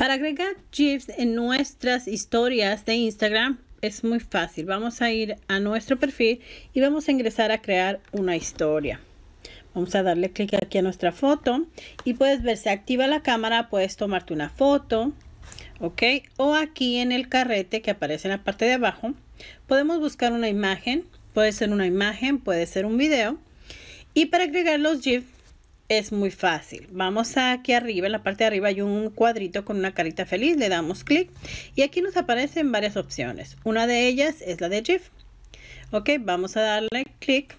Para agregar GIFs en nuestras historias de Instagram es muy fácil. Vamos a ir a nuestro perfil y vamos a ingresar a crear una historia. Vamos a darle clic aquí a nuestra foto y puedes ver, se activa la cámara, puedes tomarte una foto, ¿ok? O aquí en el carrete que aparece en la parte de abajo, podemos buscar una imagen, puede ser una imagen, puede ser un video. Y para agregar los GIFs, es muy fácil. Vamos aquí arriba, en la parte de arriba hay un cuadrito con una carita feliz, le damos clic y aquí nos aparecen varias opciones. Una de ellas es la de GIF. Ok, vamos a darle clic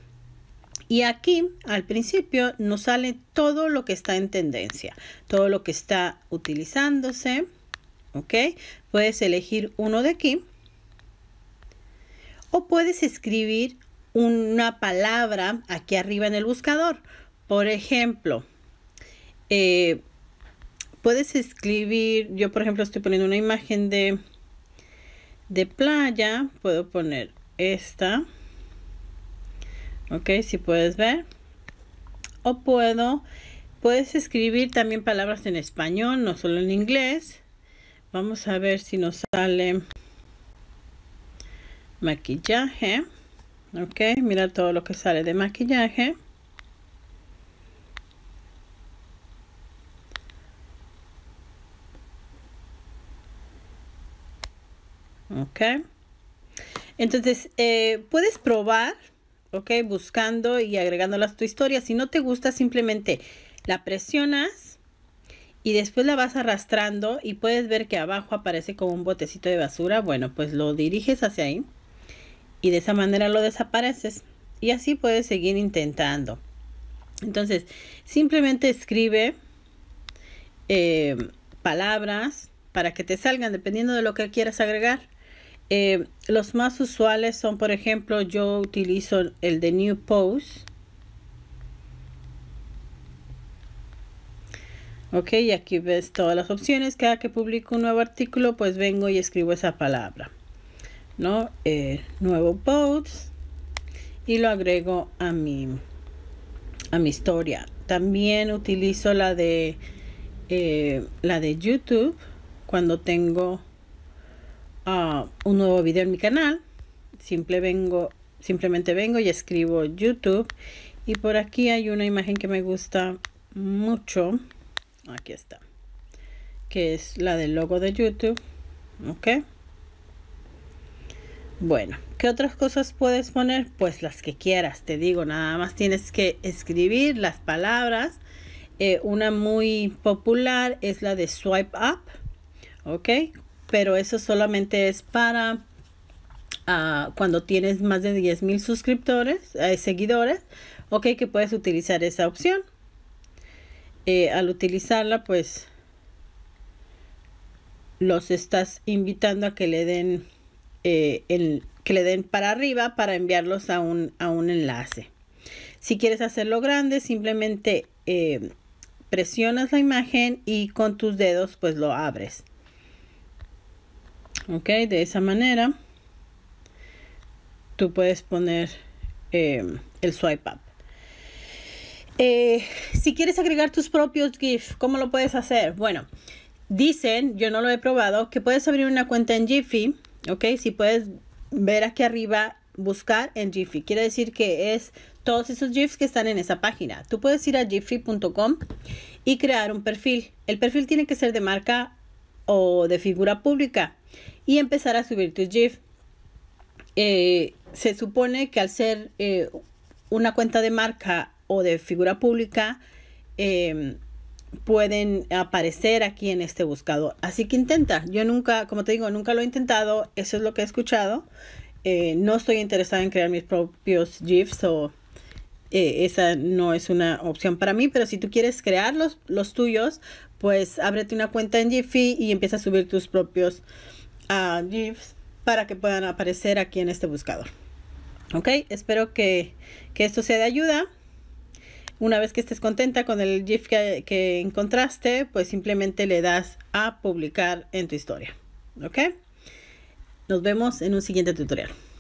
y aquí al principio nos sale todo lo que está en tendencia, todo lo que está utilizándose. Ok, puedes elegir uno de aquí o puedes escribir una palabra aquí arriba en el buscador. Por ejemplo, eh, puedes escribir, yo por ejemplo estoy poniendo una imagen de, de playa, puedo poner esta, ok, si puedes ver, o puedo, puedes escribir también palabras en español, no solo en inglés, vamos a ver si nos sale maquillaje, ok, mira todo lo que sale de maquillaje, Ok. Entonces, eh, puedes probar, ok, buscando y agregándolas a tu historia. Si no te gusta, simplemente la presionas y después la vas arrastrando y puedes ver que abajo aparece como un botecito de basura. Bueno, pues lo diriges hacia ahí y de esa manera lo desapareces. Y así puedes seguir intentando. Entonces, simplemente escribe eh, palabras para que te salgan dependiendo de lo que quieras agregar. Eh, los más usuales son, por ejemplo, yo utilizo el de New Post. Ok, y aquí ves todas las opciones. Cada que publico un nuevo artículo, pues vengo y escribo esa palabra. ¿No? Eh, nuevo post. Y lo agrego a mi, a mi historia. También utilizo la de, eh, la de YouTube cuando tengo un nuevo video en mi canal. Simple vengo, simplemente vengo y escribo YouTube. Y por aquí hay una imagen que me gusta mucho. Aquí está. Que es la del logo de YouTube. Ok. Bueno, ¿qué otras cosas puedes poner? Pues las que quieras, te digo, nada más tienes que escribir las palabras. Eh, una muy popular es la de swipe up, ¿ok? pero eso solamente es para ah, cuando tienes más de 10,000 suscriptores, eh, seguidores, ok, que puedes utilizar esa opción. Eh, al utilizarla, pues los estás invitando a que le den eh, que le den para arriba para enviarlos a un, enlace. Si quieres hacerlo grande, simplemente presionas la imagen y con tus dedos pues lo abres ok de esa manera tú puedes poner em, el swipe up eh, si quieres agregar tus propios GIF, ¿cómo lo puedes hacer? Bueno, dicen, yo no lo he probado, que puedes abrir una cuenta en Jiffy, ¿ok? Si puedes ver aquí arriba, buscar en Jiffy. Quiere decir que es todos esos GIFs que están en esa página. Tú puedes ir a jiffy.com y crear un perfil. El perfil tiene que ser de marca o de figura pública y empezar a subir tu GIF. Eh, se supone que al ser eh, una cuenta de marca o de figura pública, em, pueden aparecer aquí en este buscador. Así que intenta. Yo nunca, como te digo, nunca lo he intentado. Eso es lo que he escuchado. Eh, no estoy interesada en crear mis propios GIFs o eh, esa no es una opción para mí, pero si tú quieres crear los, tuyos, pues ábrete una cuenta en Jiffy y empieza a subir tus propios ah, GIFs para que puedan aparecer aquí en este buscador. Ok, espero que, esto sea de ayuda. Una vez que estés contenta con el GIF que, que encontraste, pues simplemente le das a publicar en tu historia. Ok, nos vemos en un siguiente tutorial.